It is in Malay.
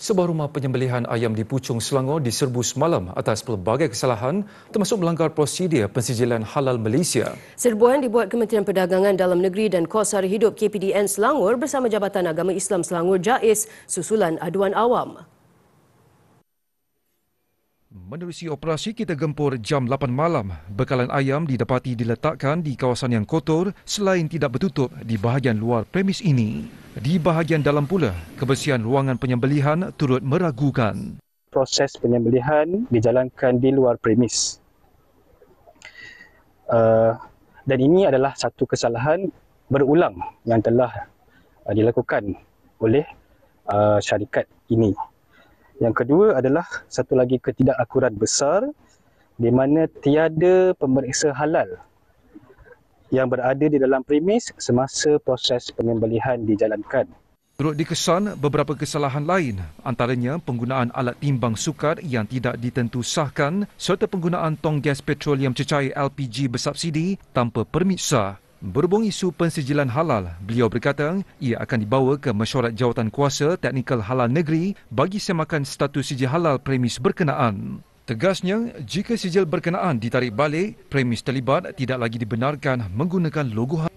sebuah rumah penyembelihan ayam di Pucung, Selangor diserbu semalam atas pelbagai kesalahan termasuk melanggar prosedur pensijilan halal Malaysia. Serbuan dibuat Kementerian Perdagangan Dalam Negeri dan Kosar Hidup KPDN Selangor bersama Jabatan Agama Islam Selangor JAIS susulan aduan awam. Menerusi operasi kita gempur jam 8 malam, bekalan ayam didapati diletakkan di kawasan yang kotor selain tidak bertutup di bahagian luar premis ini. Di bahagian dalam pula, kebersihan ruangan penyembelihan turut meragukan. Proses penyembelihan dijalankan di luar premis. Uh, dan ini adalah satu kesalahan berulang yang telah uh, dilakukan oleh uh, syarikat ini. Yang kedua adalah satu lagi ketidakakuran besar di mana tiada pemeriksa halal yang berada di dalam premis semasa proses penyembelihan dijalankan. Turut dikesan beberapa kesalahan lain antaranya penggunaan alat timbang sukar yang tidak ditentu sahkan serta penggunaan tong gas petroleum cecair LPG bersubsidi tanpa permit sah. Berhubung isu pensijilan halal, beliau berkata ia akan dibawa ke mesyuarat jawatan kuasa teknikal halal negeri bagi semakan status sijil halal premis berkenaan. Tegasnya, jika sijil berkenaan ditarik balik, premis terlibat tidak lagi dibenarkan menggunakan logo